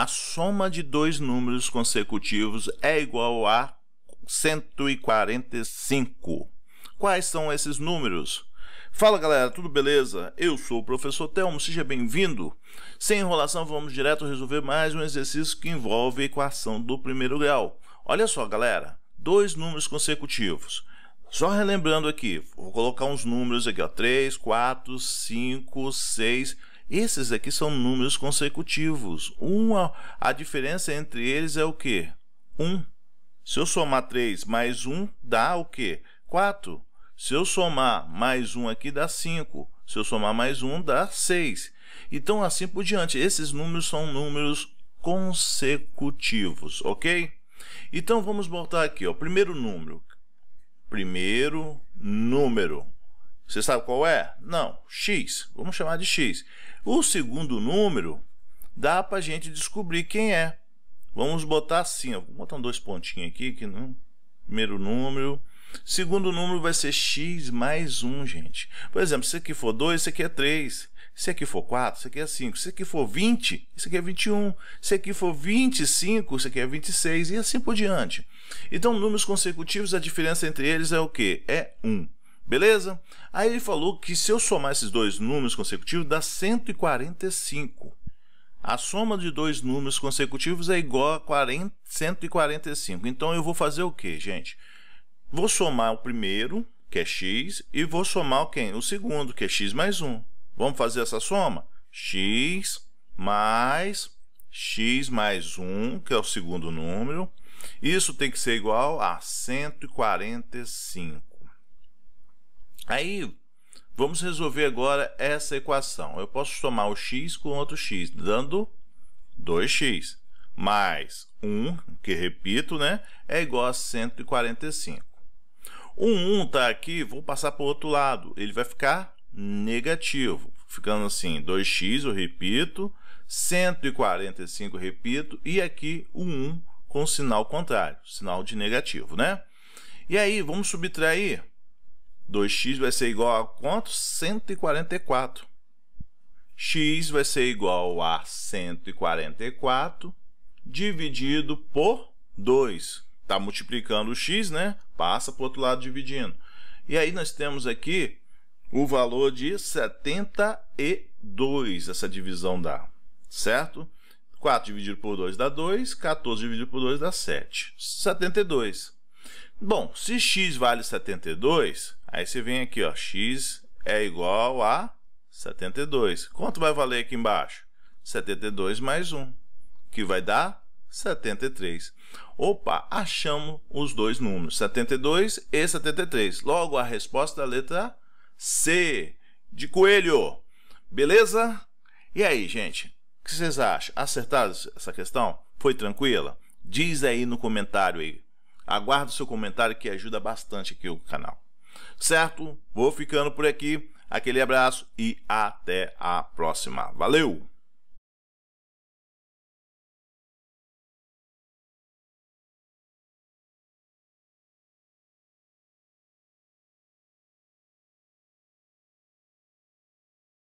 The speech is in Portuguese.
a soma de dois números consecutivos é igual a 145. Quais são esses números? Fala galera, tudo beleza? Eu sou o professor Telmo, seja bem-vindo. Sem enrolação, vamos direto resolver mais um exercício que envolve a equação do primeiro grau. Olha só, galera, dois números consecutivos. Só relembrando aqui, vou colocar uns números aqui, ó, 3, 4, 5, 6, esses aqui são números consecutivos. Uma, a diferença entre eles é o quê? 1. Se eu somar 3 mais 1, dá o quê? 4. Se eu somar mais 1 aqui, dá 5. Se eu somar mais 1, dá 6. Então, assim por diante. Esses números são números consecutivos, ok? Então, vamos voltar aqui. Ó. Primeiro número. Primeiro número. Você sabe qual é? Não, X. Vamos chamar de X. O segundo número dá para a gente descobrir quem é. Vamos botar assim, ó. vou botar um dois pontinhos aqui, que não. Primeiro número. Segundo número vai ser x mais 1, gente. Por exemplo, se aqui for 2, esse aqui é 3. Se aqui for 4, isso aqui é 5. Se aqui for 20, isso aqui é 21. Se aqui for 25, isso aqui é 26 e assim por diante. Então, números consecutivos, a diferença entre eles é o quê? É 1. Beleza? Aí ele falou que se eu somar esses dois números consecutivos dá 145. A soma de dois números consecutivos é igual a 40, 145. Então eu vou fazer o quê, gente? Vou somar o primeiro, que é x, e vou somar o quem? O segundo, que é x mais 1. Vamos fazer essa soma? x mais x mais 1, que é o segundo número. Isso tem que ser igual a 145. Aí vamos resolver agora essa equação. Eu posso somar o x com outro x, dando 2x mais 1, que repito, né, é igual a 145. O 1 está aqui, vou passar para o outro lado, ele vai ficar negativo, ficando assim, 2x, eu repito, 145, repito, e aqui o 1 com sinal contrário, sinal de negativo, né? E aí, vamos subtrair 2x vai ser igual a quanto? 144. x vai ser igual a 144 dividido por 2. Está multiplicando o x, né? Passa para o outro lado dividindo. E aí nós temos aqui o valor de 72, essa divisão dá, certo? 4 dividido por 2 dá 2, 14 dividido por 2 dá 7, 72. Bom, se x vale 72, Aí você vem aqui, ó, x é igual a 72. Quanto vai valer aqui embaixo? 72 mais 1, que vai dar 73. Opa, achamos os dois números, 72 e 73. Logo, a resposta da letra C, de coelho. Beleza? E aí, gente? O que vocês acham? Acertaram essa questão? Foi tranquila? Diz aí no comentário aí. Aguardo o seu comentário que ajuda bastante aqui o canal. Certo? Vou ficando por aqui. Aquele abraço e até a próxima. Valeu!